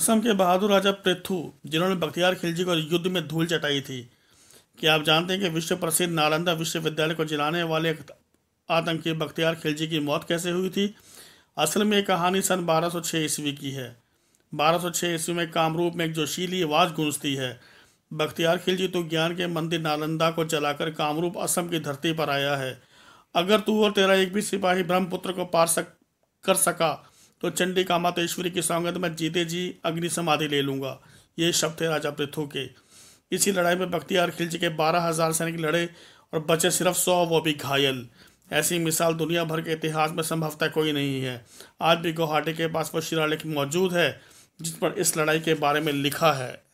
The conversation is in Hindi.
असम के बहादुर राजा पृथु जिन्होंने बख्तियार खिलजी को युद्ध में धूल चटाई थी क्या आप जानते हैं कि विश्व प्रसिद्ध नालंदा विश्वविद्यालय को जलाने वाले आतंकी बख्तियार खिलजी की मौत कैसे हुई थी असल में कहानी सन 1206 ईस्वी की है 1206 ईस्वी में कामरूप में एक जोशीली आवाज़ गूंजती है बख्तियार खिलजी तो ज्ञान के मंदिर नालंदा को चलाकर कामरूप असम की धरती पर आया है अगर तू और तेरा एक भी सिपाही ब्रह्मपुत्र को पार सक कर सका तो चंडी मातेश्वरी की सौगत में जीते जी अग्नि समाधि ले लूंगा ये शब्द थे राजा पृथ्वी के इसी लड़ाई में बख्तियार खिलजी के बारह हजार सैनिक लड़े और बचे सिर्फ सौ वो भी घायल ऐसी मिसाल दुनिया भर के इतिहास में संभवतः कोई नहीं है आज भी गुवाहाटी के पास वो शिलालेख मौजूद है जिस पर इस लड़ाई के बारे में लिखा है